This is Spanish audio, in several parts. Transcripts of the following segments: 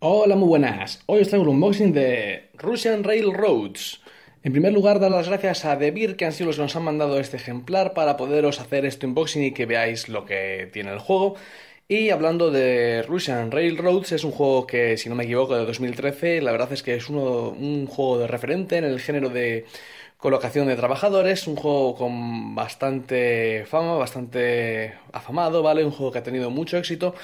Hola, muy buenas. Hoy os traigo un unboxing de Russian Railroads. En primer lugar, dar las gracias a Debir, que han sido los que nos han mandado este ejemplar para poderos hacer este unboxing y que veáis lo que tiene el juego. Y hablando de Russian Railroads, es un juego que, si no me equivoco, de 2013, la verdad es que es uno, un juego de referente en el género de colocación de trabajadores, un juego con bastante fama, bastante afamado, ¿vale? Un juego que ha tenido mucho éxito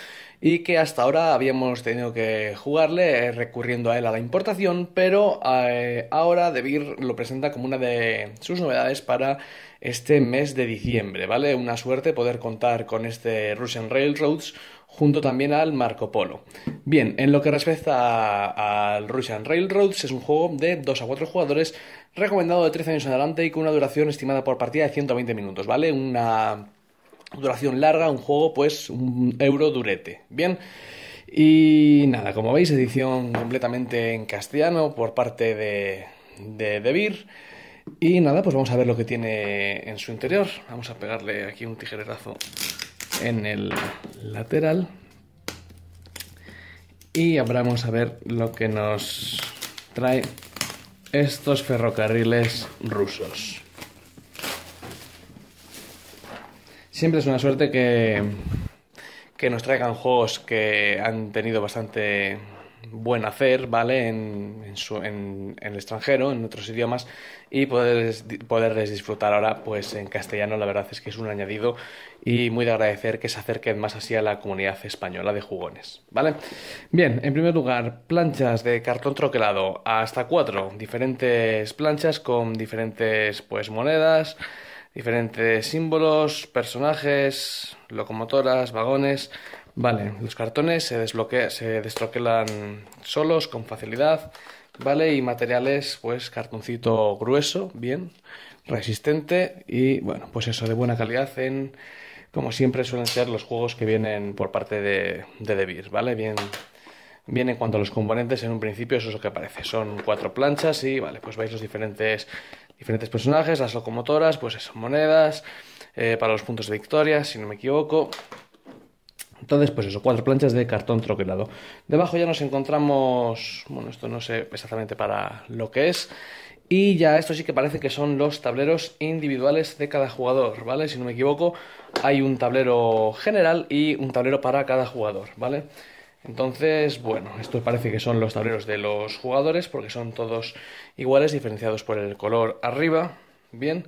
y que hasta ahora habíamos tenido que jugarle eh, recurriendo a él a la importación, pero eh, ahora DeVir lo presenta como una de sus novedades para este mes de diciembre, ¿vale? Una suerte poder contar con este Russian Railroads junto también al Marco Polo. Bien, en lo que respecta al Russian Railroads, es un juego de 2 a 4 jugadores, recomendado de 13 años en adelante y con una duración estimada por partida de 120 minutos, ¿vale? Una duración larga, un juego pues un euro durete. Bien. Y nada, como veis, edición completamente en castellano por parte de, de Debir. Y nada, pues vamos a ver lo que tiene en su interior. Vamos a pegarle aquí un tijererazo en el lateral. Y ahora vamos a ver lo que nos trae estos ferrocarriles rusos. Siempre es una suerte que, que nos traigan juegos que han tenido bastante buen hacer, ¿vale? En, en, su, en, el extranjero, en otros idiomas, y poderles, poderles disfrutar ahora, pues en castellano, la verdad es que es un añadido y muy de agradecer que se acerquen más así a la comunidad española de jugones, ¿vale? Bien, en primer lugar, planchas de cartón troquelado, hasta cuatro, diferentes planchas con diferentes, pues, monedas, diferentes símbolos, personajes, locomotoras, vagones. Vale, los cartones se, desbloquean, se destroquelan solos con facilidad, ¿vale? Y materiales, pues cartoncito grueso, bien, resistente y, bueno, pues eso, de buena calidad en, como siempre suelen ser los juegos que vienen por parte de, de Debir, ¿vale? Bien, bien en cuanto a los componentes, en un principio eso es lo que aparece. Son cuatro planchas y, vale, pues veis los diferentes diferentes personajes, las locomotoras, pues eso, monedas, eh, para los puntos de victoria, si no me equivoco. Entonces, pues eso, cuatro planchas de cartón troquelado. Debajo ya nos encontramos, bueno, esto no sé exactamente para lo que es. Y ya esto sí que parece que son los tableros individuales de cada jugador, ¿vale? Si no me equivoco, hay un tablero general y un tablero para cada jugador, ¿vale? vale entonces, bueno, esto parece que son los tableros de los jugadores porque son todos iguales, diferenciados por el color arriba. Bien,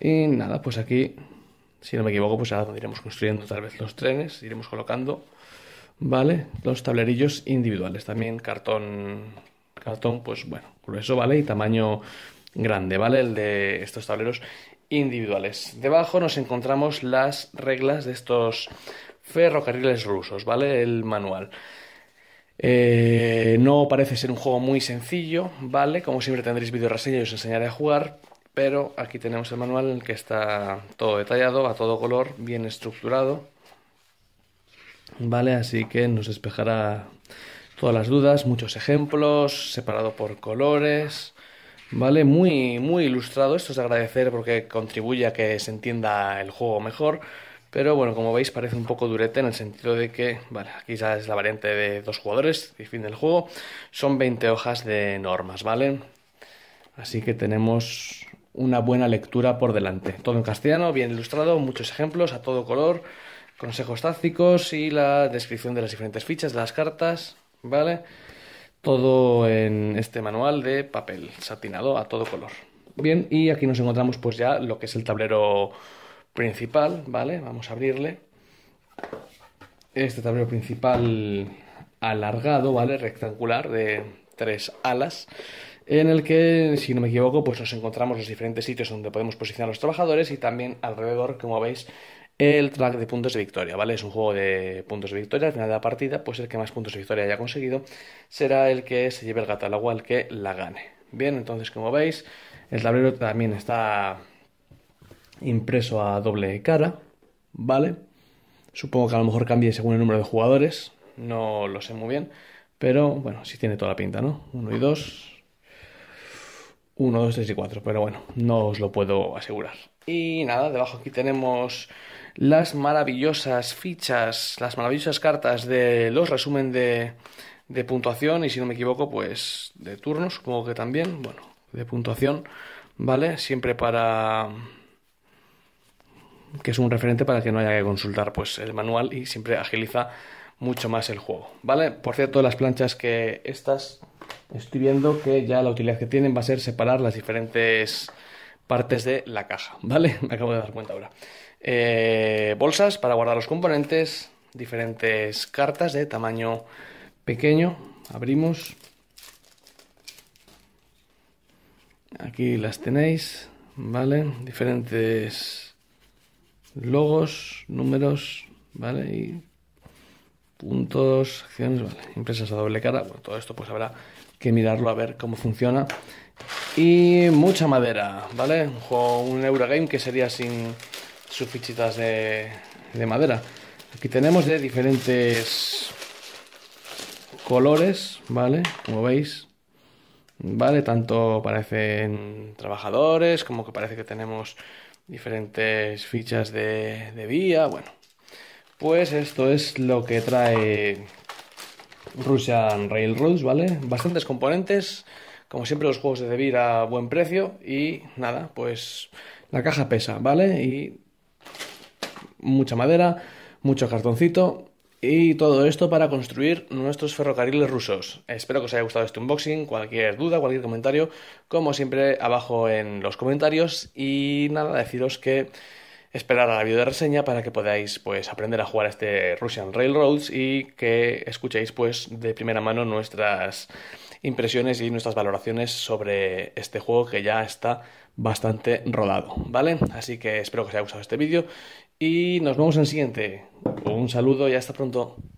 y nada, pues aquí, si no me equivoco, pues ahora iremos construyendo tal vez los trenes, iremos colocando, ¿vale? Los tablerillos individuales, también cartón, cartón, pues bueno, grueso, ¿vale? Y tamaño grande, ¿vale? El de estos tableros individuales. Debajo nos encontramos las reglas de estos ferrocarriles rusos, ¿vale? El manual. Eh, no parece ser un juego muy sencillo, ¿vale? Como siempre tendréis vídeo reseña y os enseñaré a jugar, pero aquí tenemos el manual en el que está todo detallado, a todo color, bien estructurado, ¿vale? Así que nos despejará todas las dudas, muchos ejemplos, separado por colores, ¿vale? Muy, muy ilustrado, esto es agradecer porque contribuye a que se entienda el juego mejor. Pero bueno, como veis parece un poco durete en el sentido de que, vale, aquí ya es la variante de dos jugadores y fin del juego. Son 20 hojas de normas, ¿vale? Así que tenemos una buena lectura por delante. Todo en castellano, bien ilustrado, muchos ejemplos a todo color, consejos tácticos y la descripción de las diferentes fichas, de las cartas, ¿vale? Todo en este manual de papel satinado a todo color. Bien, y aquí nos encontramos pues ya lo que es el tablero principal, ¿vale? Vamos a abrirle. Este tablero principal alargado, ¿vale? Rectangular de tres alas, en el que, si no me equivoco, pues nos encontramos los diferentes sitios donde podemos posicionar a los trabajadores y también alrededor, como veis, el track de puntos de victoria, ¿vale? Es un juego de puntos de victoria. Al final de la partida, pues el que más puntos de victoria haya conseguido será el que se lleve el gato al agua, que la gane. Bien, entonces, como veis, el tablero también está impreso a doble cara, ¿vale? Supongo que a lo mejor cambie según el número de jugadores, no lo sé muy bien, pero bueno, si tiene toda la pinta, ¿no? 1 y 2, 1, 2, 3 y 4, pero bueno, no os lo puedo asegurar. Y nada, debajo aquí tenemos las maravillosas fichas, las maravillosas cartas de los resumen de, de puntuación y si no me equivoco, pues de turnos, supongo que también, bueno, de puntuación, ¿vale? Siempre para que es un referente para que no haya que consultar pues, el manual y siempre agiliza mucho más el juego, ¿vale? Por cierto, las planchas que estas estoy viendo que ya la utilidad que tienen va a ser separar las diferentes partes de la caja, ¿vale? Me acabo de dar cuenta ahora. Eh, bolsas para guardar los componentes, diferentes cartas de tamaño pequeño, abrimos. Aquí las tenéis, ¿vale? Diferentes logos, números, ¿vale? Y puntos, acciones, ¿vale? a doble cara, todo esto pues habrá que mirarlo a ver cómo funciona. Y mucha madera, ¿vale? Un juego, un Eurogame que sería sin sus fichitas de, de madera. Aquí tenemos de diferentes colores, ¿vale? Como veis, ¿vale? Tanto parecen trabajadores, como que parece que tenemos diferentes fichas de, vía, bueno. Pues esto es lo que trae Russian Railroads, ¿vale? Bastantes componentes, como siempre los juegos de DeVir a buen precio y nada, pues la caja pesa, ¿vale? Y mucha madera, mucho cartoncito y todo esto para construir nuestros ferrocarriles rusos. Espero que os haya gustado este unboxing. Cualquier duda, cualquier comentario, como siempre, abajo en los comentarios. Y nada, deciros que esperar a la video de reseña para que podáis pues, aprender a jugar a este Russian Railroads y que escuchéis pues, de primera mano nuestras impresiones y nuestras valoraciones sobre este juego que ya está bastante rodado, ¿vale? Así que espero que os haya gustado este vídeo y nos vemos en el siguiente. Un saludo y hasta pronto.